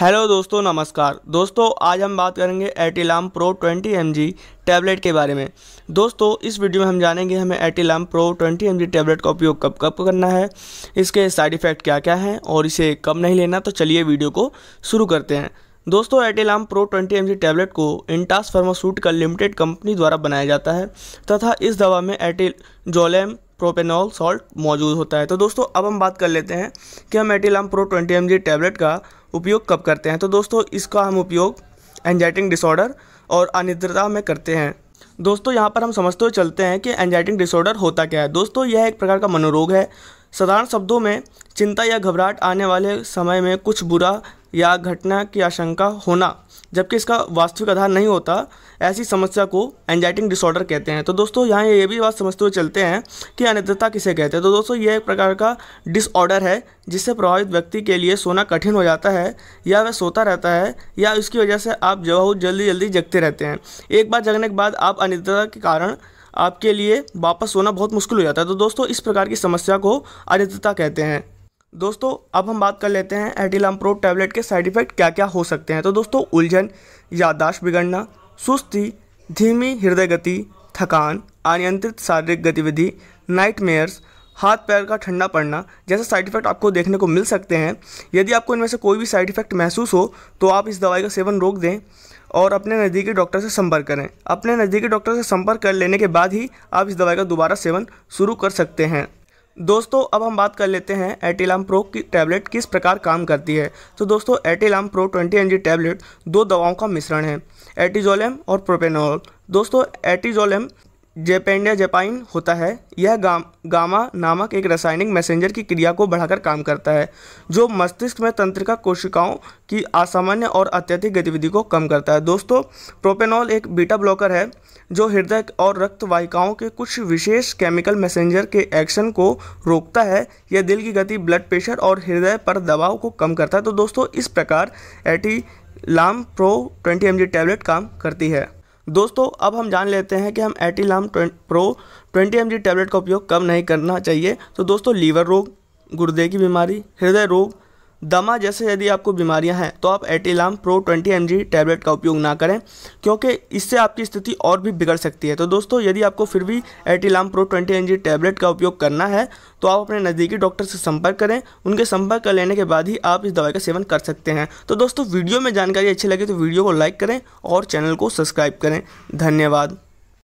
hello दोस्तों नमस्कार दोस्तों आज हम बात करेंगे एटीलाम प्रो 20 एम टैबलेट के बारे में दोस्तों इस वीडियो में हम जानेंगे हमें एटीलाम प्रो 20 एम टैबलेट का उपयोग कब कब करना है इसके साइड इफ़ेक्ट क्या क्या हैं और इसे कब नहीं लेना तो चलिए वीडियो को शुरू करते हैं दोस्तों एटीलाम प्रो 20 एम टैबलेट को इंटास फार्मास्यूटिकल लिमिटेड कंपनी द्वारा बनाया जाता है तथा इस दवा में एटी जोलेम प्रोपेनॉल सॉल्ट मौजूद होता है तो दोस्तों अब हम बात कर लेते हैं कि हम Etilam pro twenty M tablet का उपयोग कब करते हैं तो दोस्तों इसका हम उपयोग एनजाइटिंग डिसऑर्डर और अनिद्रता में करते हैं दोस्तों यहाँ पर हम समझते हुए चलते हैं कि एनजाइटिंग डिसऑर्डर होता क्या है दोस्तों यह एक प्रकार का मनोरोग है साधारण शब्दों में चिंता या घबराहट आने वाले समय में कुछ बुरा या घटना की आशंका होना जबकि इसका वास्तविक आधार नहीं होता ऐसी समस्या को एंजाइटिंग डिसऑर्डर कहते हैं तो दोस्तों यहाँ ये भी बात समझते हुए चलते हैं कि अनिद्रता किसे कहते हैं तो दोस्तों यह एक प्रकार का डिसऑर्डर है जिससे प्रभावित व्यक्ति के लिए सोना कठिन हो जाता है या वह सोता रहता है या उसकी वजह से आप बहुत जल्दी जल्दी जगते रहते हैं एक बार जगने के बाद आप अनिद्रता के कारण आपके लिए वापस सोना बहुत मुश्किल हो जाता है तो दोस्तों इस प्रकार की समस्या को अनिद्रता कहते हैं दोस्तों अब हम बात कर लेते हैं एटिलाम प्रो टैबलेट के साइड इफ़ेक्ट क्या क्या हो सकते हैं तो दोस्तों उलझन याददाश्त बिगड़ना सुस्ती धीमी हृदय गति थकान अनियंत्रित शारीरिक गतिविधि नाइट हाथ पैर का ठंडा पड़ना जैसे साइड इफ़ेक्ट आपको देखने को मिल सकते हैं यदि आपको इनमें से कोई भी साइड इफ़ेक्ट महसूस हो तो आप इस दवाई का सेवन रोक दें और अपने नज़दीकी डॉक्टर से संपर्क करें अपने नज़दीकी डॉक्टर से संपर्क कर लेने के बाद ही आप इस दवाई का दोबारा सेवन शुरू कर सकते हैं दोस्तों अब हम बात कर लेते हैं एटीलाम प्रो की टैबलेट किस प्रकार काम करती है तो दोस्तों एटीलाम प्रो 20 एन टैबलेट दो दवाओं का मिश्रण है एटीजोलेम और प्रोपेनोल दोस्तों एटीजोलेम जेपेंडिया जेपाइन होता है यह गा, गामा नामक एक रासायनिक मैसेंजर की क्रिया को बढ़ाकर काम करता है जो मस्तिष्क में तंत्रिका कोशिकाओं की असामान्य और अत्यधिक गतिविधि को कम करता है दोस्तों प्रोपेनॉल एक बीटा ब्लॉकर है जो हृदय और रक्त वाहिकाओं के कुछ विशेष केमिकल मैसेंजर के एक्शन को रोकता है यह दिल की गति ब्लड प्रेशर और हृदय पर दबाव को कम करता है तो दोस्तों इस प्रकार एटी लाम प्रो ट्वेंटी एम टैबलेट काम करती है दोस्तों अब हम जान लेते हैं कि हम एटीलाम प्रो 20 एम टैबलेट का उपयोग कब नहीं करना चाहिए तो दोस्तों लीवर रोग गुर्दे की बीमारी हृदय रोग दमा जैसे यदि आपको बीमारियां हैं तो आप एटीलाम प्रो 20 एम टैबलेट का उपयोग ना करें क्योंकि इससे आपकी स्थिति और भी बिगड़ सकती है तो दोस्तों यदि आपको फिर भी एटीलाम प्रो 20 एम टैबलेट का उपयोग करना है तो आप अपने नज़दीकी डॉक्टर से संपर्क करें उनके संपर्क कर लेने के बाद ही आप इस दवाई का सेवन कर सकते हैं तो दोस्तों वीडियो में जानकारी अच्छी लगी तो वीडियो को लाइक करें और चैनल को सब्सक्राइब करें धन्यवाद